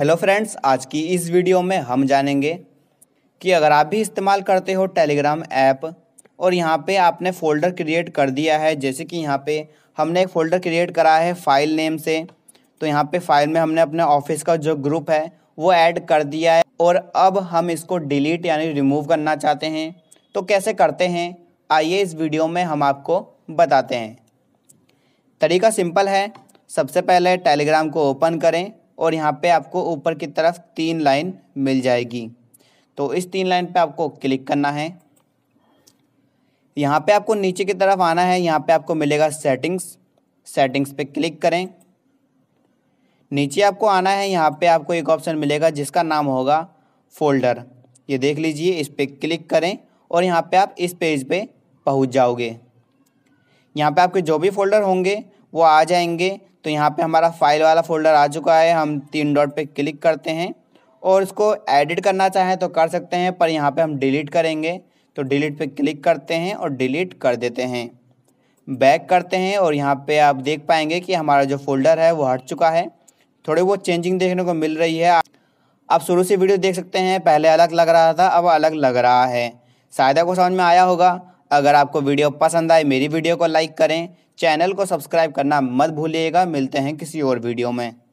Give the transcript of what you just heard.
hello friends आज की इस वीडियो में हम जानेंगे कि अगर आप भी इस्तेमाल करते हो टेलीग्राम ऐप और यहाँ पे आपने फ़ोल्डर क्रिएट कर दिया है जैसे कि यहाँ पे हमने एक फ़ोल्डर क्रिएट करा है फ़ाइल नेम से तो यहाँ पे फाइल में हमने अपने ऑफिस का जो ग्रुप है वो ऐड कर दिया है और अब हम इसको डिलीट यानी रिमूव करना चाहते हैं तो कैसे करते हैं आइए इस वीडियो में हम आपको बताते हैं तरीका सिंपल है सबसे पहले टेलीग्राम को ओपन करें और यहाँ पे आपको ऊपर की तरफ तीन लाइन मिल जाएगी तो इस तीन लाइन पे आपको क्लिक करना है यहाँ पे आपको नीचे की तरफ आना है यहाँ पे आपको मिलेगा सेटिंग्स सेटिंग्स पे क्लिक करें नीचे आपको आना है यहाँ पे आपको एक ऑप्शन मिलेगा जिसका नाम होगा फोल्डर ये देख लीजिए इस पर क्लिक करें और यहाँ पर आप इस पेज पर पहुँच जाओगे यहाँ पर आपके जो भी फोल्डर होंगे वो आ जाएंगे तो यहाँ पे हमारा फाइल वाला फोल्डर आ चुका है हम तीन डॉट पे क्लिक करते हैं और इसको एडिट करना चाहें तो कर सकते हैं पर यहाँ पे हम डिलीट करेंगे तो डिलीट पे क्लिक करते हैं और डिलीट कर देते हैं बैक करते हैं और यहाँ पे आप देख पाएंगे कि हमारा जो फोल्डर है वो हट चुका है थोड़ी बहुत चेंजिंग देखने को मिल रही है आप शुरू से वीडियो देख सकते हैं पहले अलग लग रहा था अब अलग लग रहा है शायद आपको समझ में आया होगा अगर आपको वीडियो पसंद आए मेरी वीडियो को लाइक करें चैनल को सब्सक्राइब करना मत भूलिएगा मिलते हैं किसी और वीडियो में